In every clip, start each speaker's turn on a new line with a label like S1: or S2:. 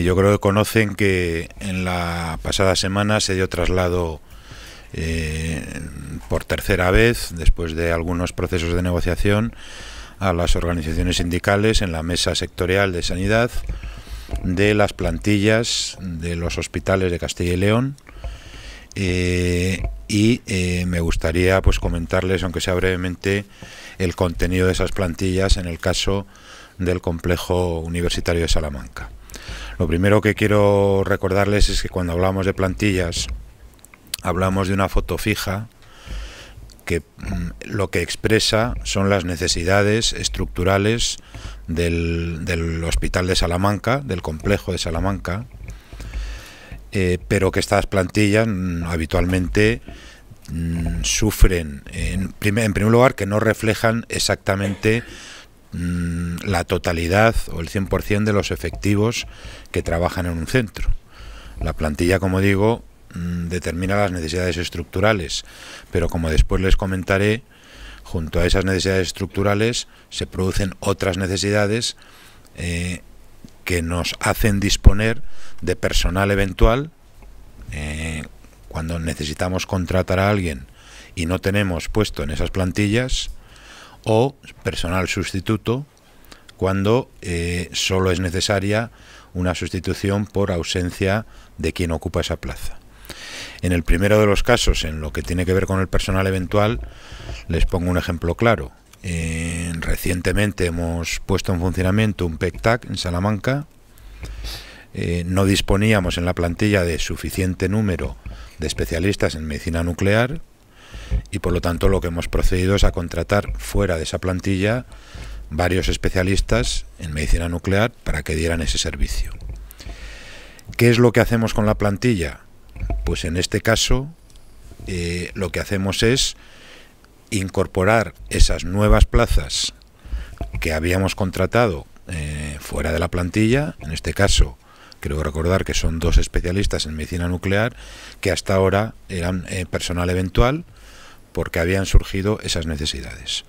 S1: Eh, yo creo que conocen que en la pasada semana se dio traslado eh, por tercera vez, después de algunos procesos de negociación, a las organizaciones sindicales en la mesa sectorial de sanidad de las plantillas de los hospitales de Castilla y León. Eh, y me gustaría pues comentarles, aunque sea brevemente, el contenido de esas plantillas en el caso del complejo universitario de Salamanca. Lo primero que quiero recordarles es que cuando hablamos de plantillas, hablamos de una foto fija que mm, lo que expresa son las necesidades estructurales del, Hospital de Salamanca, del complejo de Salamanca, eh, pero que estas plantillas mm, habitualmente mm, sufren, en primer lugar, que no reflejan exactamente Mm, la totalidad o el 100% de los efectivos que trabajan en un centro. La plantilla, como digo, mm, determina las necesidades estructurales, pero como después les comentaré, junto a esas necesidades estructurales se producen otras necesidades eh, que nos hacen disponer de personal eventual eh, cuando necesitamos contratar a alguien y no tenemos puesto en esas plantillas o personal sustituto cuando eh, solo es necesaria una sustitución por ausencia de quien ocupa esa plaza. En el primero de los casos, en lo que tiene que ver con el personal eventual, les pongo un ejemplo claro. recientemente hemos puesto en funcionamiento un PECTAC en Salamanca. Eh, no disponíamos en la plantilla de suficiente número de especialistas en medicina nuclear y por lo tanto lo que hemos procedido es a contratar fuera de esa plantilla varios especialistas en medicina nuclear para que dieran ese servicio. ¿Qué es lo que hacemos con la plantilla? Pues en este caso eh, lo que hacemos es incorporar esas nuevas plazas que habíamos contratado eh, fuera de la plantilla, en este caso creo recordar que son dos especialistas en medicina nuclear que hasta ahora eran eh, personal eventual porque habían surgido esas necesidades.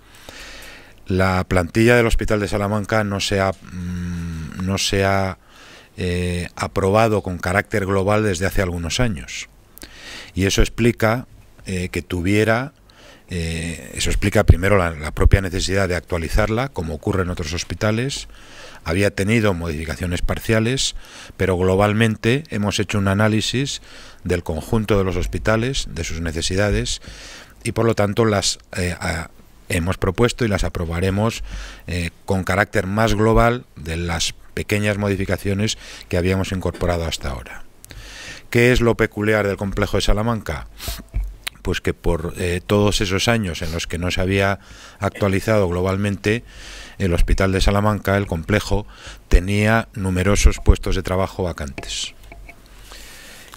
S1: La plantilla del Hospital de Salamanca no se ha, mm, no eh, aprobado con carácter global desde hace algunos años. Y eso explica eh, que tuviera, eh, eso explica primero la, la propia necesidad de actualizarla, como ocurre en otros hospitales, había tenido modificaciones parciales, pero globalmente hemos hecho un análisis del conjunto de los hospitales, de sus necesidades, y por lo tanto las eh, hemos propuesto y las aprobaremos eh, con carácter más global de las pequeñas modificaciones que habíamos incorporado hasta ahora. ¿Qué es lo peculiar del complejo de Salamanca? Pues que por eh, todos esos años en los que no se había actualizado globalmente, el Hospital de Salamanca, el complejo, tenía numerosos puestos de trabajo vacantes.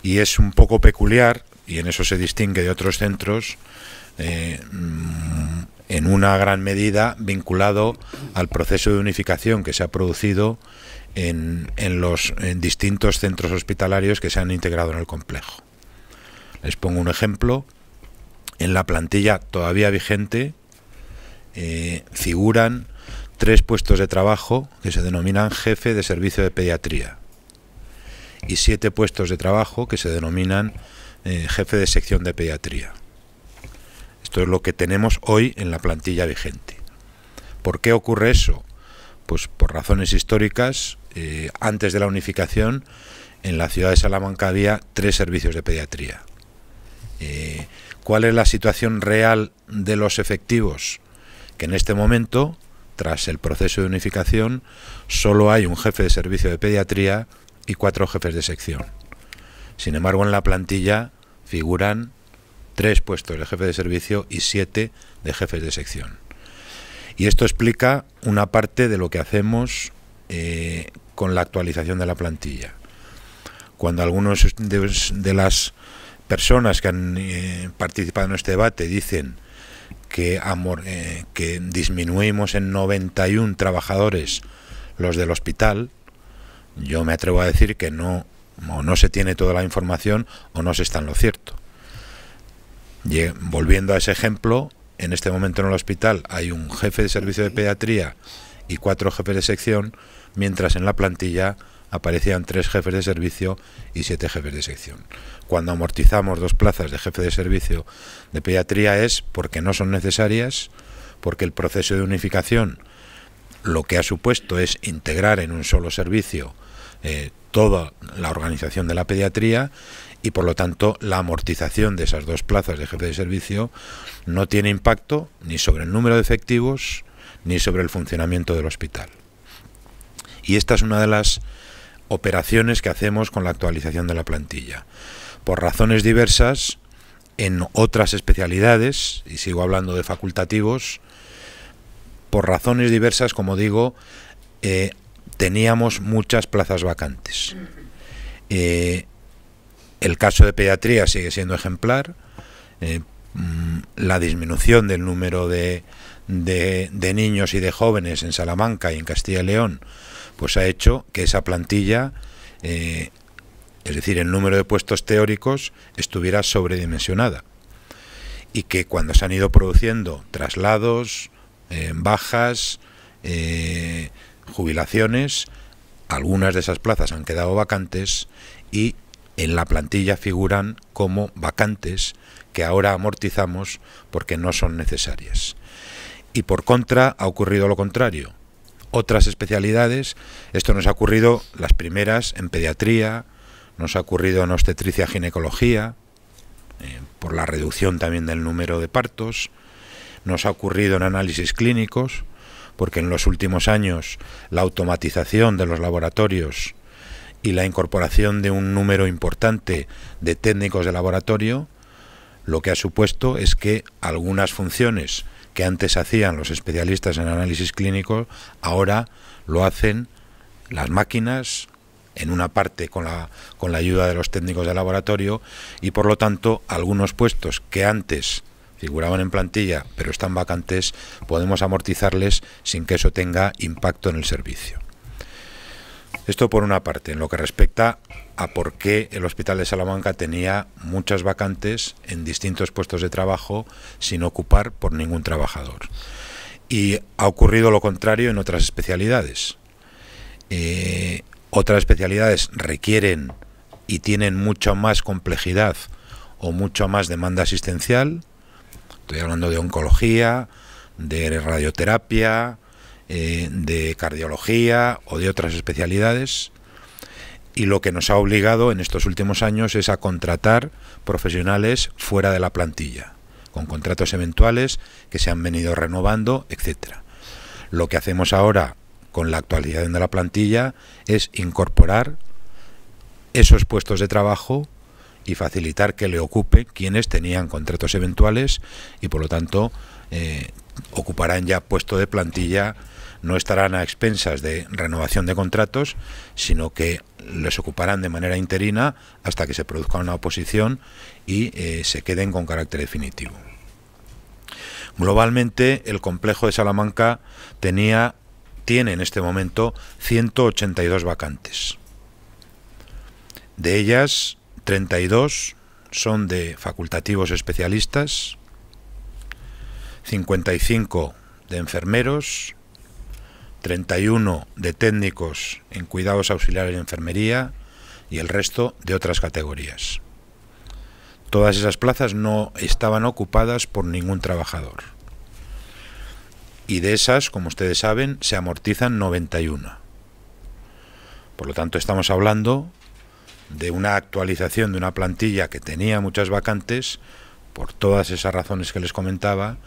S1: Y es un poco peculiar, y en eso se distingue de otros centros, eh, mm, en una gran medida vinculado al proceso de unificación que se ha producido en, los distintos centros hospitalarios que se han integrado en el complejo. Les pongo un ejemplo. En la plantilla todavía vigente eh, figuran tres puestos de trabajo que se denominan jefe de servicio de pediatría y siete puestos de trabajo que se denominan eh, jefe de sección de pediatría. Esto es lo que tenemos hoy en la plantilla vigente. ¿Por qué ocurre eso? Pues por razones históricas, eh, antes de la unificación, en la ciudad de Salamanca había tres servicios de pediatría. Eh, ¿Cuál es la situación real de los efectivos? Que en este momento, tras el proceso de unificación, solo hay un jefe de servicio de pediatría y cuatro jefes de sección. Sin embargo, en la plantilla figuran tres puestos de jefe de servicio y siete de jefes de sección. Y esto explica una parte de lo que hacemos eh, con la actualización de la plantilla. Cuando algunos de, las personas que han eh, participado en este debate dicen que, amor, eh, que disminuimos en 91 trabajadores los del hospital, yo me atrevo a decir que no, o no se tiene toda la información o no se está en lo cierto volviendo a ese ejemplo, en este momento en el hospital hay un jefe de servicio de pediatría y cuatro jefes de sección, mientras en la plantilla aparecían tres jefes de servicio y siete jefes de sección. Cuando amortizamos dos plazas de jefe de servicio de pediatría es porque no son necesarias, porque el proceso de unificación lo que ha supuesto es integrar en un solo servicio eh, toda la organización de la pediatría y por lo tanto la amortización de esas dos plazas de jefe de servicio no tiene impacto ni sobre el número de efectivos ni sobre el funcionamiento del hospital. Y esta es una de las operaciones que hacemos con la actualización de la plantilla. Por razones diversas, en otras especialidades, y sigo hablando de facultativos, por razones diversas, como digo, eh, teníamos muchas plazas vacantes. Eh, el caso de pediatría sigue siendo ejemplar. Eh, mm, la disminución del número de, niños y de jóvenes en Salamanca y en Castilla y León, pues ha hecho que esa plantilla, eh, es decir, el número de puestos teóricos, estuviera sobredimensionada. Y que cuando se han ido produciendo traslados, eh, bajas, jubilaciones, algunas de esas plazas han quedado vacantes y en la plantilla figuran como vacantes que ahora amortizamos porque no son necesarias. Y por contra ha ocurrido lo contrario. Otras especialidades, esto nos ha ocurrido las primeras en pediatría, nos ha ocurrido en obstetricia ginecología, eh, por la reducción también del número de partos, nos ha ocurrido en análisis clínicos, porque en los últimos años la automatización de los laboratorios y la incorporación de un número importante de técnicos de laboratorio, lo que ha supuesto es que algunas funciones que antes hacían los especialistas en análisis clínico, ahora lo hacen las máquinas, en una parte con la, con la ayuda de los técnicos de laboratorio, y por lo tanto algunos puestos que antes figuraban en plantilla pero están vacantes, podemos amortizarles sin que eso tenga impacto en el servicio. Esto por una parte, en lo que respecta a por qué el Hospital de Salamanca tenía muchas vacantes en distintos puestos de trabajo sin ocupar por ningún trabajador. Y ha ocurrido lo contrario en otras especialidades. Eh, otras especialidades requieren y tienen mucha más complejidad o mucha más demanda asistencial. Estoy hablando de oncología, de radioterapia, eh, de cardiología o de otras especialidades. Y lo que nos ha obligado en estos últimos años es a contratar profesionales fuera de la plantilla, con contratos eventuales que se han venido renovando, etc. Lo que hacemos ahora con la actualización de la plantilla es incorporar esos puestos de trabajo y facilitar que le ocupe quienes tenían contratos eventuales y por lo tanto eh, ocuparán ya puesto de plantilla, no estarán a expensas de renovación de contratos, sino que les ocuparán de manera interina hasta que se produzca una oposición y eh, se queden con carácter definitivo. Globalmente, el complejo de Salamanca tenía, tiene en este momento 182 vacantes. De ellas, 32 son de facultativos especialistas, 55 de enfermeros, 31 de técnicos en cuidados auxiliares de enfermería y el resto de otras categorías. Todas esas plazas no estaban ocupadas por ningún trabajador. Y de esas, como ustedes saben, se amortizan 91. Por lo tanto, estamos hablando de una actualización de una plantilla que tenía muchas vacantes, por todas esas razones que les comentaba,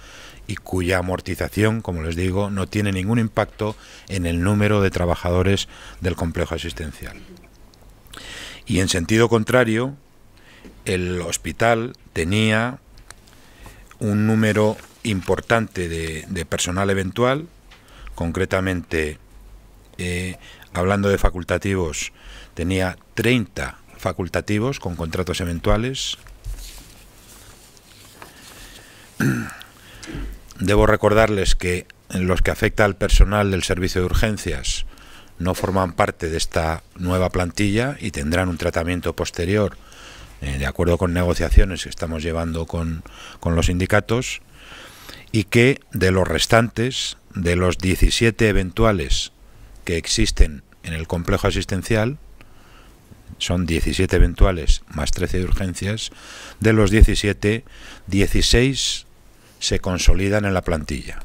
S1: y cuya amortización, como les digo, no tiene ningún impacto en el número de trabajadores del complejo asistencial. Y en sentido contrario, el hospital tenía un número importante de, personal eventual, concretamente, eh, hablando de facultativos, tenía 30 facultativos con contratos eventuales. Debo recordarles que los que afecta al personal del servicio de urgencias no forman parte de esta nueva plantilla y tendrán un tratamiento posterior eh, de acuerdo con negociaciones que estamos llevando con, con los sindicatos y que de los restantes, de los 17 eventuales que existen en el complejo asistencial, son 17 eventuales más 13 de urgencias, de los 17, 16 se consolidan en la plantilla.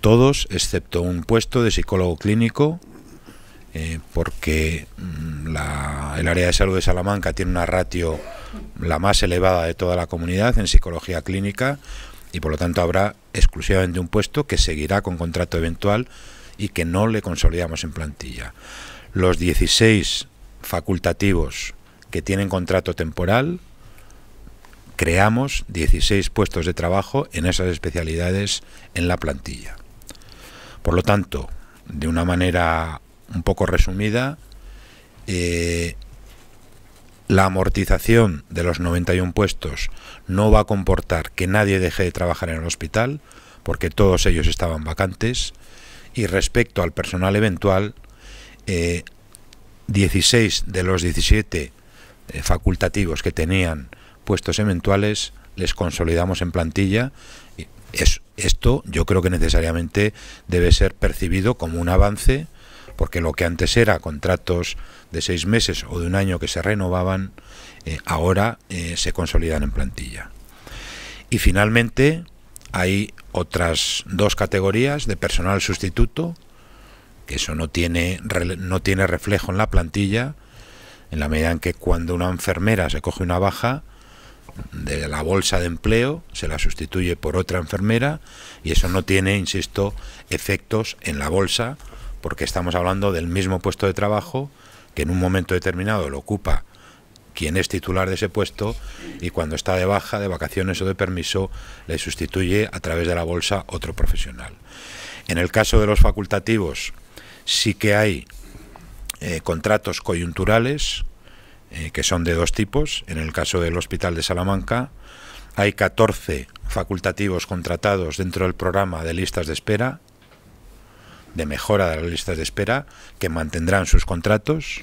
S1: Todos, excepto un puesto de psicólogo clínico, eh, porque mm, la, el área de salud de Salamanca tiene una ratio la más elevada de toda la comunidad en psicología clínica y por lo tanto habrá exclusivamente un puesto que seguirá con contrato eventual y que no le consolidamos en plantilla. Los 16 facultativos que tienen contrato temporal creamos 16 puestos de trabajo en esas especialidades en la plantilla. Por lo tanto, de una manera un poco resumida, eh, la amortización de los 91 puestos no va a comportar que nadie deje de trabajar en el hospital, porque todos ellos estaban vacantes, y respecto al personal eventual, 16 eh, de los 17 eh, facultativos que tenían puestos eventuales, les consolidamos en plantilla. Es, esto yo creo que necesariamente debe ser percibido como un avance, porque lo que antes era contratos de seis meses o de un año que se renovaban, eh, ahora eh, se consolidan en plantilla. Y finalmente hay otras dos categorías de personal sustituto, que eso no tiene, no tiene reflejo en la plantilla, en la medida en que cuando una enfermera se coge una baja, de la bolsa de empleo, se la sustituye por otra enfermera y eso no tiene, insisto, efectos en la bolsa porque estamos hablando del mismo puesto de trabajo que en un momento determinado lo ocupa quien es titular de ese puesto y cuando está de baja, de vacaciones o de permiso, le sustituye a través de la bolsa otro profesional. En el caso de los facultativos, sí que hay eh, contratos coyunturales, eh, que son de dos tipos. En el caso del Hospital de Salamanca, hay 14 facultativos contratados dentro del programa de listas de espera, de mejora de las listas de espera, que mantendrán sus contratos.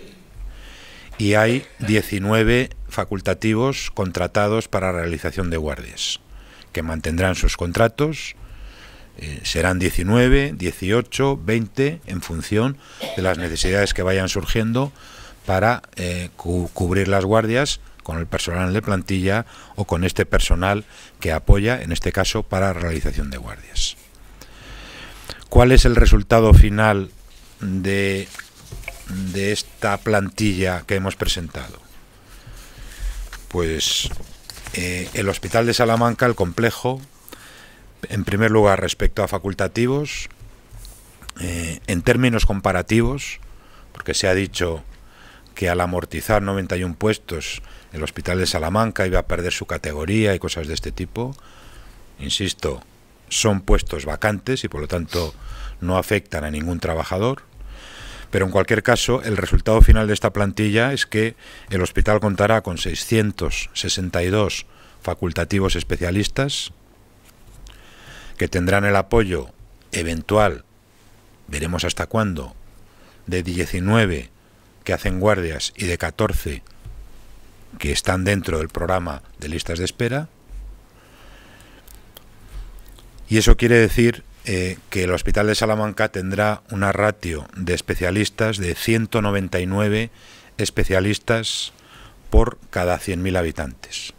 S1: Y hay 19 facultativos contratados para realización de guardias, que mantendrán sus contratos. Eh, serán 19, 18, 20, en función de las necesidades que vayan surgiendo para eh, cubrir las guardias con el personal de plantilla o con este personal que apoya, en este caso, para la realización de guardias. ¿Cuál es el resultado final de, esta plantilla que hemos presentado? Pues eh, el Hospital de Salamanca, el complejo, en primer lugar respecto a facultativos, eh, en términos comparativos, porque se ha dicho que al amortizar 91 puestos el hospital de Salamanca iba a perder su categoría y cosas de este tipo. Insisto, son puestos vacantes y por lo tanto no afectan a ningún trabajador. Pero en cualquier caso, el resultado final de esta plantilla es que el hospital contará con 662 facultativos especialistas que tendrán el apoyo eventual, veremos hasta cuándo, de 19 que hacen guardias y de 14 que están dentro del programa de listas de espera. Y eso quiere decir eh, que el Hospital de Salamanca tendrá una ratio de especialistas de 199 especialistas por cada 100.000 habitantes.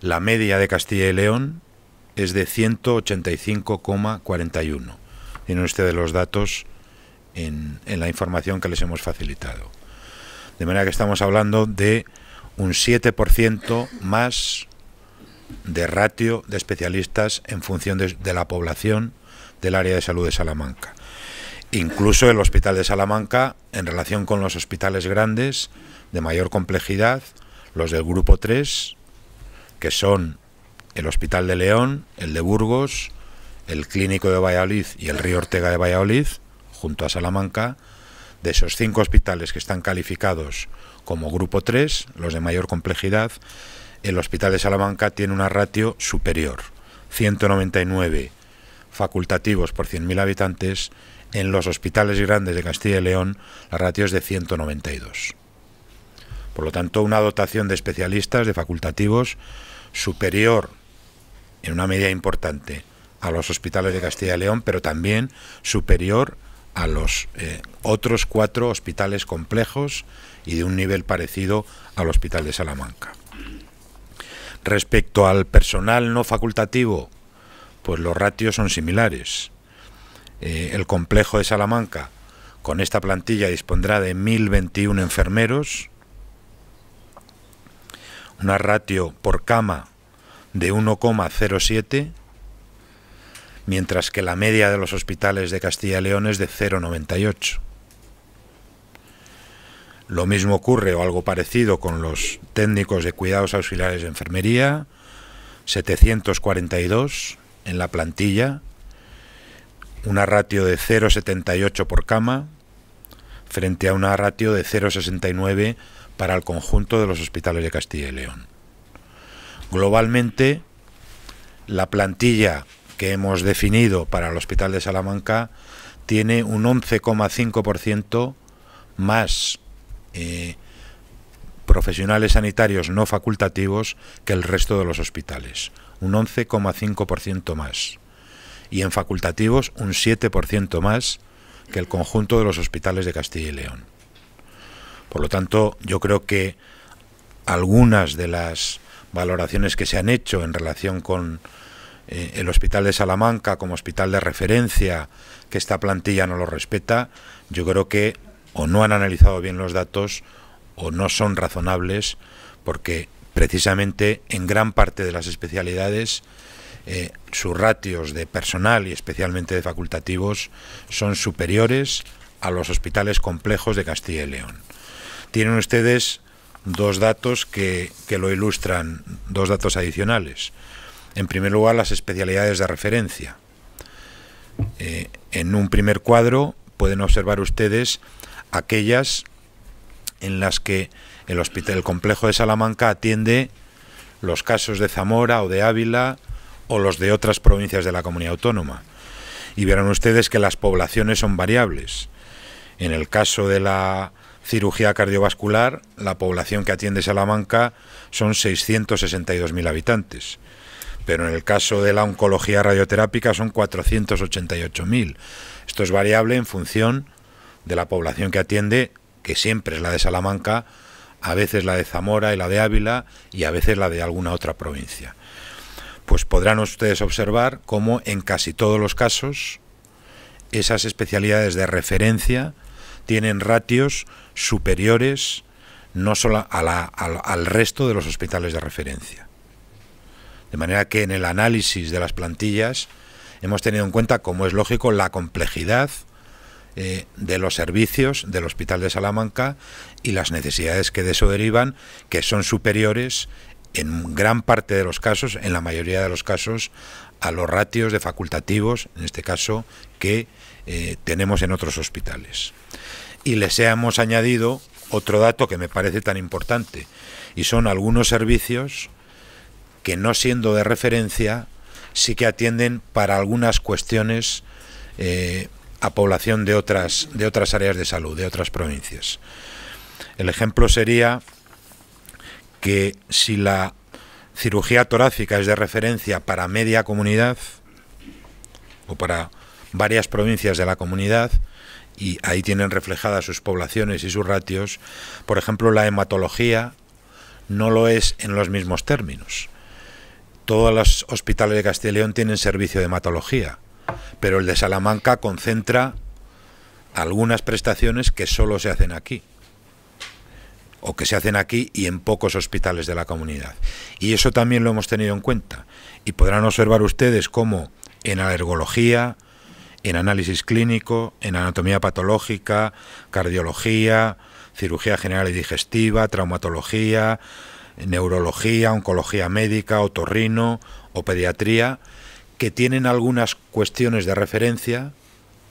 S1: La media de Castilla y León es de 185,41. Tienen ustedes los datos en, la información que les hemos facilitado. De manera que estamos hablando de un 7% más de ratio de especialistas en función de, de, la población del área de salud de Salamanca. Incluso el Hospital de Salamanca, en relación con los hospitales grandes de mayor complejidad, los del Grupo 3, que son el Hospital de León, el de Burgos, el Clínico de Valladolid y el Río Ortega de Valladolid, junto a Salamanca, de esos cinco hospitales que están calificados como grupo 3, los de mayor complejidad, el Hospital de Salamanca tiene una ratio superior, 199 facultativos por 100.000 habitantes, en los hospitales grandes de Castilla y León la ratio es de 192. Por lo tanto, una dotación de especialistas, de facultativos, superior en una medida importante a los hospitales de Castilla y León, pero también superior a los eh, otros cuatro hospitales complejos y de un nivel parecido al Hospital de Salamanca. Respecto al personal no facultativo, pues los ratios son similares. Eh, el complejo de Salamanca con esta plantilla dispondrá de 1.021 enfermeros, una ratio por cama de 1,07 mientras que la media de los hospitales de Castilla y León es de 0,98. Lo mismo ocurre o algo parecido con los técnicos de cuidados auxiliares de enfermería, 742 en la plantilla, una ratio de 0,78 por cama, frente a una ratio de 0,69 para el conjunto de los hospitales de Castilla y León. Globalmente, la plantilla que hemos definido para el Hospital de Salamanca tiene un 11,5% más eh, profesionales sanitarios no facultativos que el resto de los hospitales, un 11,5% más. Y en facultativos un 7% más que el conjunto de los hospitales de Castilla y León. Por lo tanto, yo creo que algunas de las valoraciones que se han hecho en relación con eh, el Hospital de Salamanca como hospital de referencia, que esta plantilla no lo respeta, yo creo que o no han analizado bien los datos o no son razonables, porque precisamente en gran parte de las especialidades eh, sus ratios de personal y especialmente de facultativos son superiores a los hospitales complejos de Castilla y León. Tienen ustedes dos datos que, que lo ilustran, dos datos adicionales en primer lugar, las especialidades de referencia. Eh, en un primer cuadro pueden observar ustedes aquellas en las que el hospital el complejo de Salamanca atiende los casos de Zamora o de Ávila o los de otras provincias de la comunidad autónoma. Y verán ustedes que las poblaciones son variables. En el caso de la cirugía cardiovascular, la población que atiende Salamanca son 662.000 habitantes pero en el caso de la oncología radioterápica son 488.000. Esto es variable en función de la población que atiende, que siempre es la de Salamanca, a veces la de Zamora y la de Ávila y a veces la de alguna otra provincia. Pues podrán ustedes observar cómo en casi todos los casos esas especialidades de referencia tienen ratios superiores no solo a al resto de los hospitales de referencia. De manera que en el análisis de las plantillas hemos tenido en cuenta, como es lógico, la complejidad eh, de los servicios del Hospital de Salamanca y las necesidades que de eso derivan, que son superiores en gran parte de los casos, en la mayoría de los casos, a los ratios de facultativos, en este caso, que eh, tenemos en otros hospitales. Y les hemos añadido otro dato que me parece tan importante, y son algunos servicios que no siendo de referencia, sí que atienden para algunas cuestiones eh, a población de otras, de otras áreas de salud, de otras provincias. El ejemplo sería que si la cirugía torácica es de referencia para media comunidad o para varias provincias de la comunidad, y ahí tienen reflejadas sus poblaciones y sus ratios, por ejemplo, la hematología no lo es en los mismos términos todos los hospitales de Castilla tienen servicio de hematología, pero el de Salamanca concentra algunas prestaciones que solo se hacen aquí o que se hacen aquí y en pocos hospitales de la comunidad. Y eso también lo hemos tenido en cuenta. Y podrán observar ustedes cómo en alergología, en análisis clínico, en anatomía patológica, cardiología, cirugía general y digestiva, traumatología, neurología, oncología médica, otorrino o pediatría, que tienen algunas cuestiones de referencia,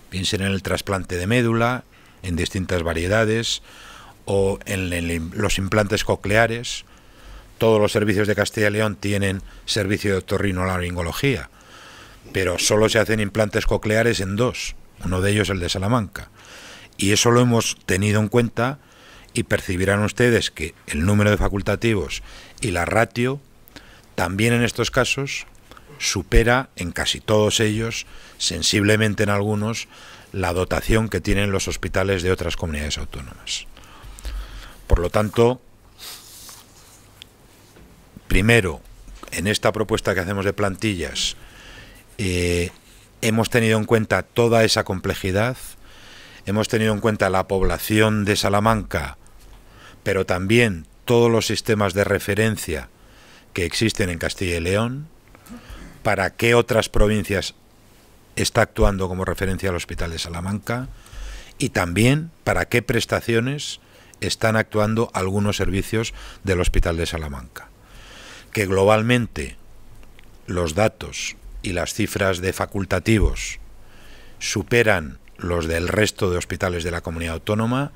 S1: piensen en el trasplante de médula, en distintas variedades, o en los implantes cocleares. Todos los servicios de Castilla y León tienen servicio de otorrino Laringología, pero solo se hacen implantes cocleares en dos, uno de ellos el de Salamanca. Y eso lo hemos tenido en cuenta y percibirán ustedes que el número de facultativos y la ratio también en estos casos supera en casi todos ellos, sensiblemente en algunos, la dotación que tienen los hospitales de otras comunidades autónomas. Por lo tanto, primero, en esta propuesta que hacemos de plantillas, eh, hemos tenido en cuenta toda esa complejidad, hemos tenido en cuenta la población de Salamanca pero también todos los sistemas de referencia que existen en Castilla y León, para qué otras provincias está actuando como referencia al Hospital de Salamanca y también para qué prestaciones están actuando algunos servicios del Hospital de Salamanca. Que globalmente los datos y las cifras de facultativos superan los del resto de hospitales de la comunidad autónoma,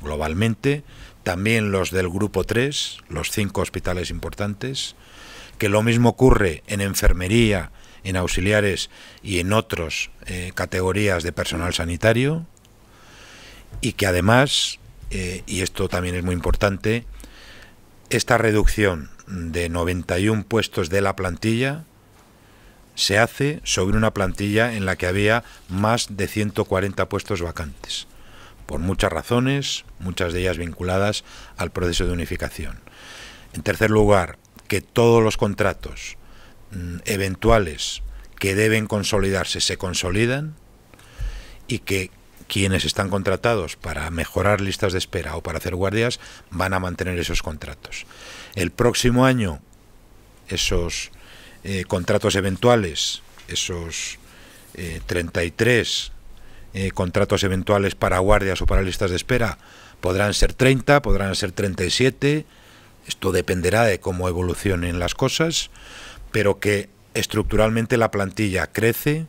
S1: globalmente, también los del grupo 3, los cinco hospitales importantes, que lo mismo ocurre en enfermería, en auxiliares y en otras eh, categorías de personal sanitario, y que además, eh, y esto también es muy importante, esta reducción de 91 puestos de la plantilla se hace sobre una plantilla en la que había más de 140 puestos vacantes por muchas razones, muchas de ellas vinculadas al proceso de unificación. En tercer lugar, que todos los contratos mm, eventuales que deben consolidarse se consolidan y que quienes están contratados para mejorar listas de espera o para hacer guardias van a mantener esos contratos. El próximo año esos eh, contratos eventuales, esos 33 eh, eh, contratos eventuales para guardias o para listas de espera podrán ser 30, podrán ser 37, esto dependerá de cómo evolucionen las cosas, pero que estructuralmente la plantilla crece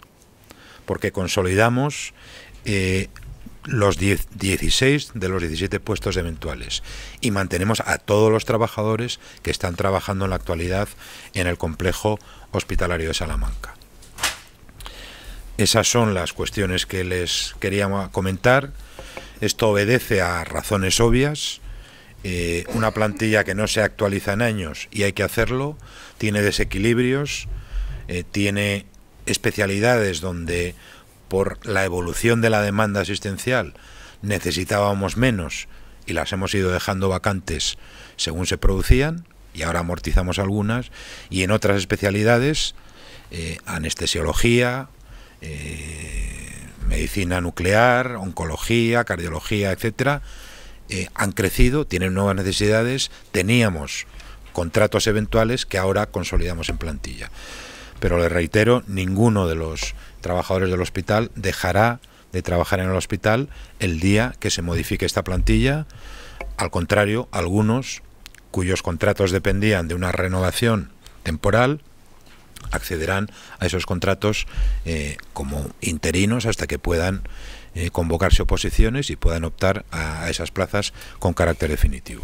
S1: porque consolidamos eh, los 16 de los 17 puestos eventuales y mantenemos a todos los trabajadores que están trabajando en la actualidad en el complejo hospitalario de Salamanca. Esas son las cuestiones que les quería comentar. Esto obedece a razones obvias. Eh, una plantilla que no se actualiza en años y hay que hacerlo, tiene desequilibrios, eh, tiene especialidades donde por la evolución de la demanda asistencial necesitábamos menos y las hemos ido dejando vacantes según se producían y ahora amortizamos algunas y en otras especialidades, eh, anestesiología, eh, medicina nuclear, oncología, cardiología, etcétera, eh, han crecido, tienen nuevas necesidades, teníamos contratos eventuales que ahora consolidamos en plantilla. Pero le reitero, ninguno de los trabajadores del hospital dejará de trabajar en el hospital el día que se modifique esta plantilla. Al contrario, algunos cuyos contratos dependían de una renovación temporal accederán a esos contratos eh, como interinos hasta que puedan eh, convocarse oposiciones y puedan optar a esas plazas con carácter definitivo.